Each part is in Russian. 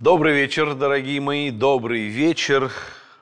Добрый вечер, дорогие мои, добрый вечер,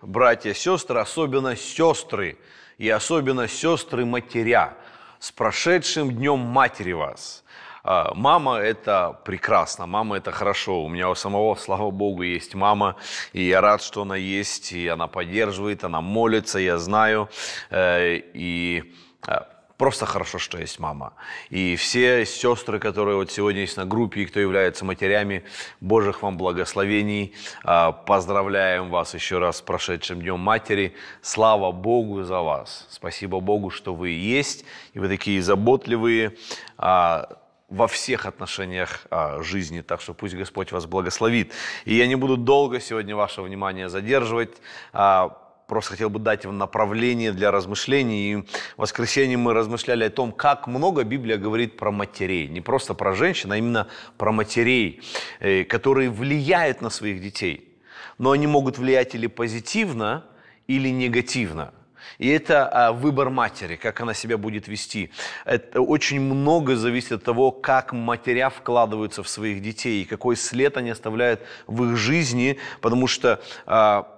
братья, сестры, особенно сестры и особенно сестры матеря. С прошедшим днем матери вас! А, мама – это прекрасно, мама – это хорошо. У меня у самого, слава Богу, есть мама, и я рад, что она есть, и она поддерживает, она молится, я знаю. Э, и а, просто хорошо, что есть мама. И все сестры, которые вот сегодня есть на группе, и кто является матерями, Божьих вам благословений. А, поздравляем вас еще раз с прошедшим Днем Матери. Слава Богу за вас. Спасибо Богу, что вы есть, и вы такие заботливые а, во всех отношениях а, жизни. Так что пусть Господь вас благословит. И я не буду долго сегодня ваше внимание задерживать. А, просто хотел бы дать вам направление для размышлений. И в воскресенье мы размышляли о том, как много Библия говорит про матерей. Не просто про женщин, а именно про матерей, э, которые влияют на своих детей. Но они могут влиять или позитивно, или негативно. И это а, выбор матери, как она себя будет вести. Это очень много зависит от того, как матеря вкладываются в своих детей, и какой след они оставляют в их жизни, потому что а,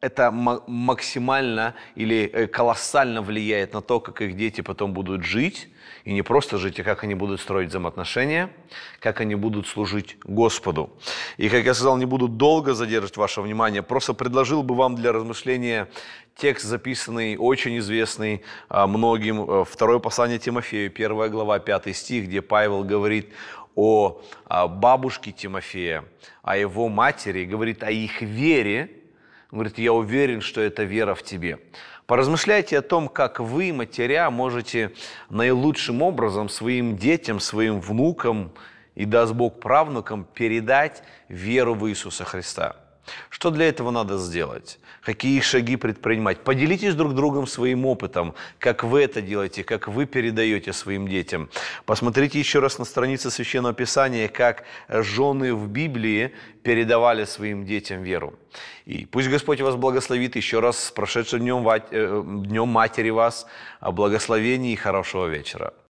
это максимально или э, колоссально влияет на то, как их дети потом будут жить, и не просто жить, а как они будут строить взаимоотношения, как они будут служить Господу. И, как я сказал, не буду долго задерживать ваше внимание, просто предложил бы вам для размышления текст, записанный, очень известный а, многим, э, второе послание Тимофею, первая глава, пятый стих, где Павел говорит о а, бабушке Тимофея, о его матери, говорит о их вере, он говорит, я уверен, что это вера в тебе. Поразмышляйте о том, как вы, матеря, можете наилучшим образом своим детям, своим внукам и, даст Бог, правнукам передать веру в Иисуса Христа – что для этого надо сделать? Какие шаги предпринимать? Поделитесь друг с другом своим опытом, как вы это делаете, как вы передаете своим детям. Посмотрите еще раз на страницы Священного Писания, как жены в Библии передавали своим детям веру. И пусть Господь вас благословит еще раз с прошедшим днем, э, днем Матери вас, а благословений и хорошего вечера.